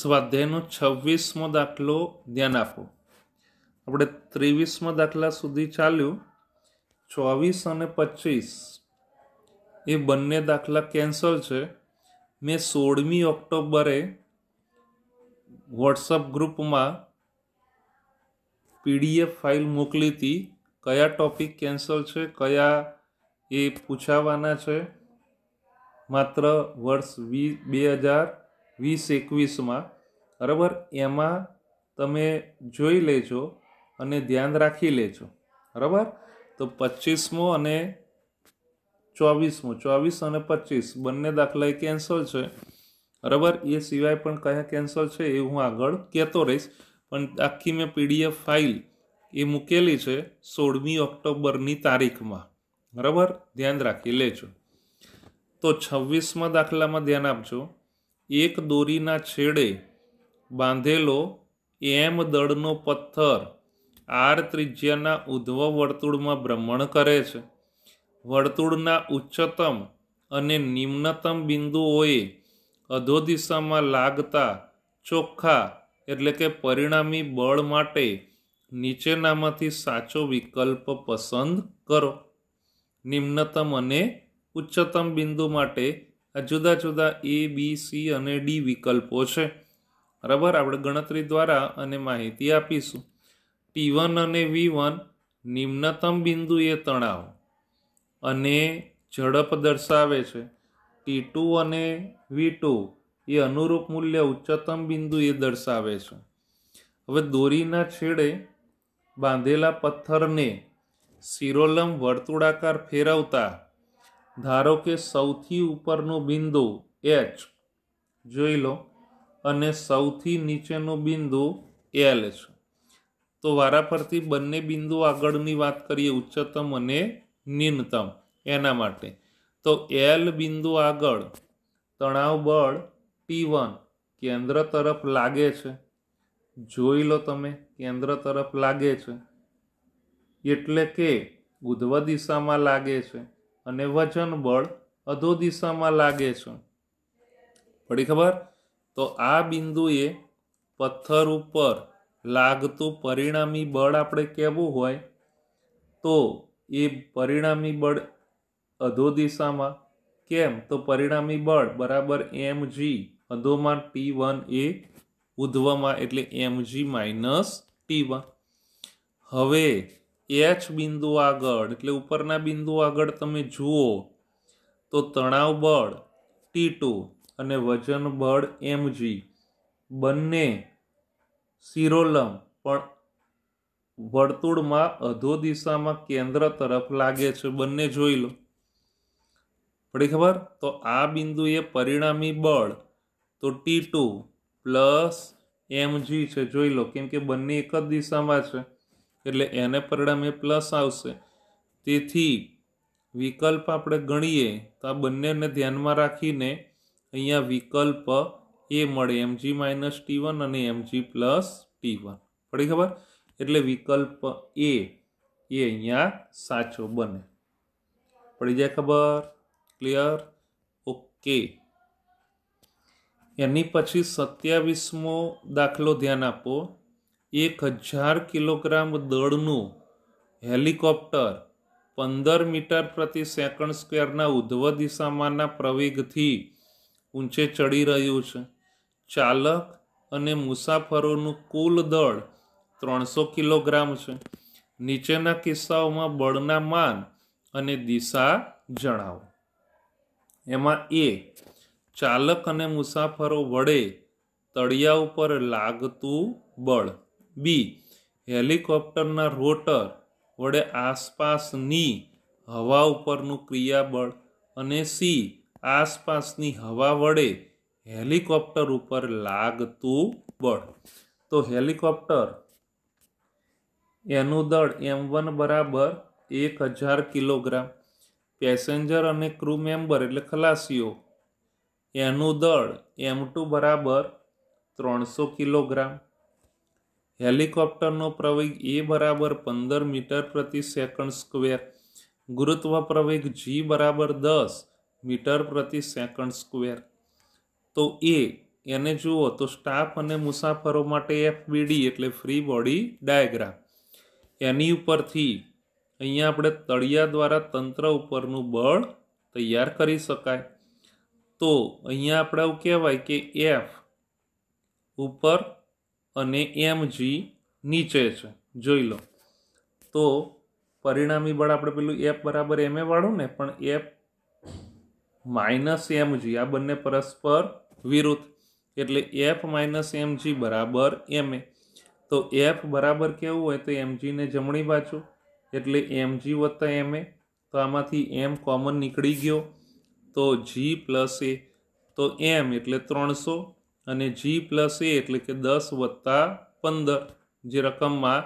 સ્વાધ્યાયનો છવ્વીસમો દાખલો ધ્યાન આપો આપણે ત્રેવીસમો દાખલા સુધી ચાલ્યું ચોવીસ અને પચીસ એ બંને દાખલા કેન્સલ છે મેં સોળમી ઓક્ટોબરે વોટ્સઅપ ગ્રુપમાં પીડીએફ ફાઇલ મોકલી હતી કયા ટોપિક કેન્સલ છે કયા એ પૂછાવાના છે માત્ર વર્ષ વીસ બે હજાર વીસ એકવીસમાં બરાબર એમાં તમે જોઈ લેજો અને ધ્યાન રાખી લેજો બરાબર તો પચીસમો અને ચોવીસમો ચોવીસ અને પચીસ બંને દાખલા એ કેન્સલ છે બરાબર એ સિવાય પણ કયા કેન્સલ છે એ હું આગળ કહેતો રહીશ પણ આખી મેં પીડીએફ ફાઇલ એ મૂકેલી છે સોળમી ઓક્ટોબરની તારીખમાં બરાબર ધ્યાન રાખી લેજો તો છવ્વીસમાં દાખલામાં ધ્યાન આપજો એક દોરીના છેડે બાંધેલો એમ દળનો પથ્થર આર ત્રિજ્યાના ઉધ્વ વર્તુળમાં ભ્રમણ કરે છે વર્તુળના ઉચ્ચતમ અને નિમ્નતમ બિંદુઓએ અધો દિશામાં લાગતા ચોખ્ખા એટલે કે પરિણામી બળ માટે નીચેનામાંથી સાચો વિકલ્પ પસંદ કરો નિમ્નતમ અને ઉચ્ચતમ બિંદુ માટે આ જુદા જુદા એ બી સી અને ડી વિકલ્પો છે બરાબર આપણે ગણતરી દ્વારા અને માહિતી આપીશું ટી વન અને વી વન નિમ્નતમ બિંદુએ તણાવ અને ઝડપ દર્શાવે છે ટી અને વી ટુ એ અનુરૂપ મૂલ્ય ઉચ્ચતમ બિંદુ એ દર્શાવે છે હવે દોરીના છેડે બાંધેલા પથ્થરને શિરોલમ વર્તુળાકાર ફેરવતા ધારો કે સૌથી ઉપરનું બિંદુ એચ જોઈ લો અને સૌથી નીચેનું બિંદુ એલ છે તો વારાફરતી બંને બિંદુ આગળની વાત કરીએ ઉચ્ચતમ અને નિમ્નતમ એના માટે તો એલ બિંદુ આગળ તણાવ બળ ટી વન કેન્દ્ર તરફ લાગે છે જોઈ લો તમે કેન્દ્ર તરફ લાગે છે એટલે કે ઉધ્વ દિશામાં લાગે છે અને વજન બળ અધો દિશામાં લાગે છે પડી ખબર તો આ બિંદુએ પથ્થર ઉપર લાગતું પરિણામી બળ આપણે કહેવું હોય તો એ પરિણામી બળ અધો દિશામાં કેમ તો પરિણામી બળ બરાબર એમ જી અધોમાં ટી વન એ ઉધ્વમાં એટલે M G minus T one હવે એચ બિંદુ આગળ એટલે ઉપરના બિંદુ આગળ તમે જુઓ તો તણાવ બળ ટી ટુ અને વજન બળ એમજી બંને સિરોલમ પણ વર્તુળમાં અધો દિશામાં કેન્દ્ર તરફ લાગે છે બંને જોઈ લો પડી ખબર તો આ બિંદુએ પરિણામી બળ તો ટી ટુ પ્લસ એમજી છે જોઈ લો કેમ કે બંને એક જ દિશામાં છે એટલે એને પરિણામે પ્લસ આવશે તેથી વિકલ્પ આપણે ગણીએ તો આ બંનેને ધ્યાનમાં રાખીને અહીંયા વિકલ્પ એ મળે એમજી માઇનસ ટી વન અને એમજી પ્લસ ટી વન પડી ખબર એટલે વિકલ્પ એ એ અહીંયા સાચો બને પડી જાય ખબર ક્લિયર ઓકે એની પછી સત્યાવીસમો દાખલો ધ્યાન આપો એક હજાર કિલોગ્રામ દળનું હેલિકોપ્ટર પંદર મીટર પ્રતિ સેકન્ડ સ્ક્વેરના ઉધ્વ દિશામાંના પ્રવેગથી ઊંચે ચડી રહ્યું છે ચાલક અને મુસાફરોનું કુલ દળ ત્રણસો કિલોગ્રામ છે નીચેના કિસ્સાઓમાં બળના માન અને દિશા જણાવો એમાં એ ચાલક અને મુસાફરો વડે તળિયા ઉપર લાગતું બળ બી હેલિકોપ્ટરના રોટર વડે આસપાસની હવા ઉપરનું ક્રિયાબળ અને સી આસપાસની હવા વડે હેલિકોપ્ટર ઉપર લાગતું બળ તો હેલિકોપ્ટર એનું દળ એમ વન બરાબર એક હજાર કિલોગ્રામ પેસેન્જર અને ક્રૂ મેમ્બર એટલે ખલાસીઓ એનું દળ એમ ટુ બરાબર ત્રણસો કિલોગ્રામ હેલિકોપ્ટરનો પ્રવેગ એ બરાબર પંદર મીટર પ્રતિ સેકન્ડ સ્ક્વેર ગુરુત્વ પ્રવેગ જી બરાબર દસ મીટર પ્રતિ સેકન્ડ સ્ક્વેર તો એ એને જુઓ તો સ્ટાફ અને મુસાફરો માટે એફબીડી એટલે ફ્રી બોડી ડાયાગ્રામ એની ઉપરથી અહીંયા આપણે તળિયા દ્વારા તંત્ર ઉપરનું બળ તૈયાર કરી શકાય તો અહીંયા આપણે એવું કહેવાય કે એફ ઉપર અને એમ જી નીચે છે જોઈ લો તો પરિણામી બળ આપણે પેલું એફ બરાબર એમએ વાળું ને પણ એફ માઇનસ એમજી આ બંને પરસ્પર વિરુદ્ધ એટલે એફ માઇનસ એમજી બરાબર એમ એ તો એફ બરાબર કેવું હોય તો એમજીને જમણી બાજુ એટલે એમજી વત્તા એમ એ તો આમાંથી એમ કોમન નીકળી ગયો તો જી પ્લસ એ તો એમ એટલે ત્રણસો અને જી પ્લસ એ એટલે કે દસ વત્તા પંદર જે રકમમાં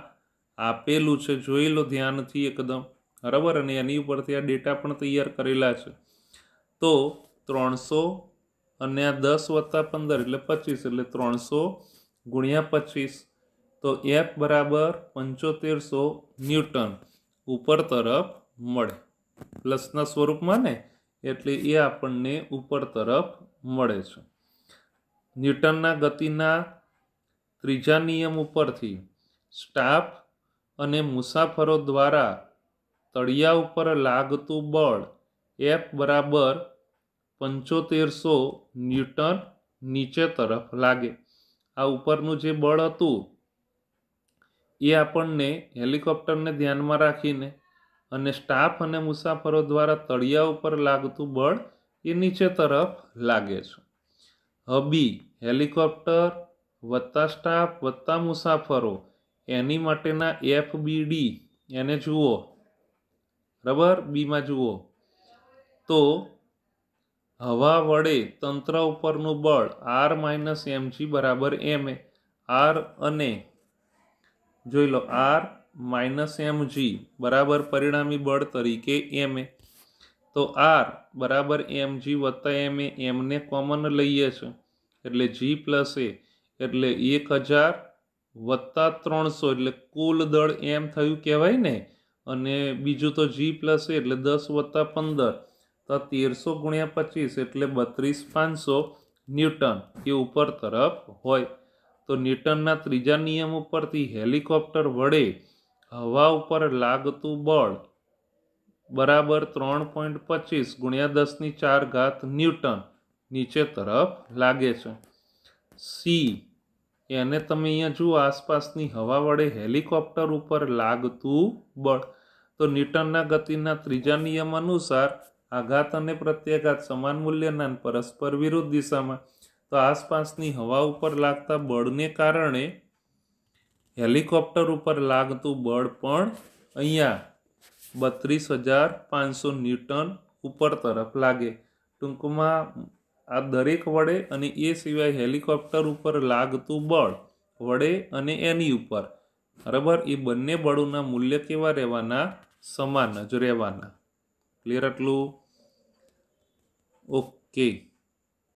આપેલું છે જોઈ લો ધ્યાનથી એકદમ બરાબર અને એની ઉપરથી આ ડેટા પણ તૈયાર કરેલા છે તો ત્રણસો અને આ દસ વત્તા પંદર એટલે પચીસ એટલે ત્રણસો ગુણ્યા પચીસ તો એફ બરાબર પંચોતેરસો ન્યૂટન ઉપર તરફ મળે પ્લસના સ્વરૂપમાં ને એટલે એ આપણને ઉપર તરફ મળે છે ન્યૂટનના ગતિના ત્રીજા નિયમ ઉપરથી સ્ટાફ અને મુસાફરો દ્વારા તળિયા ઉપર લાગતું બળ એફ બરાબર પંચોતેરસો ન્યૂટન નીચે તરફ લાગે આ ઉપરનું જે બળ હતું એ આપણને હેલિકોપ્ટરને ધ્યાનમાં રાખીને અને સ્ટાફ અને મુસાફરો દ્વારા તળિયા ઉપર લાગતું બળ એ નીચે તરફ લાગે છે હબી હેલિકોપ્ટર વત્તા સ્ટાફ વત્તા મુસાફરો એની માટેના એફ એને જુઓ બરાબર બીમાં જુઓ તો હવા વડે તંત્ર ઉપરનું બળ આર માઇનસ એમજી બરાબર એમ એ આર અને જોઈ લો આર માઇનસ એમજી બરાબર પરિણામી બળ તરીકે એમ એ તો આર બરાબર એમ જી વત્તા એમ એ એમને કોમન લઈએ છે એટલે જી પ્લસ એ એટલે એક હજાર વત્તા ત્રણસો એટલે કુલ દળ એમ થયું કહેવાય ને અને બીજું તો જી પ્લસ એ એટલે દસ વત્તા પંદર તો તેરસો ગુણ્યા પચીસ એટલે બત્રીસ પાંચસો ન્યૂટન એ ઉપર તરફ હોય તો ન્યૂટનના ત્રીજા નિયમ ઉપરથી હેલિકોપ્ટર વડે હવા ઉપર લાગતું બળ બરાબર ત્રણ પોઈન્ટ પચીસ ગુણ્યા દસની ચાર ઘાત ન્યૂટન નીચે તરફ લાગે છે સી એને તમે અહીંયા જુઓ આસપાસની હવા વડે હેલિકોપ્ટર ઉપર લાગતું બળ તો ન્યૂટનના ગતિના ત્રીજા નિયમ અનુસાર આઘાત અને પ્રત્યાઘાત સમાન મૂલ્યના પરસ્પર વિરુદ્ધ દિશામાં તો આસપાસની હવા ઉપર લાગતા બળને કારણે હેલિકોપ્ટર ઉપર લાગતું બળ પણ અહીંયા બત્રીસ હજાર પાંચસો ન્યૂટન ઉપર તરફ લાગે ટૂંકમાં આ દરેક વડે અને એ સિવાય હેલિકોપ્ટર ઉપર લાગતું બળ વડે અને એની ઉપર બરાબર એ બંને બળોના મૂલ્ય કેવા રહેવાના સમાન જ રહેવાના ક્લિયર આટલું ઓકે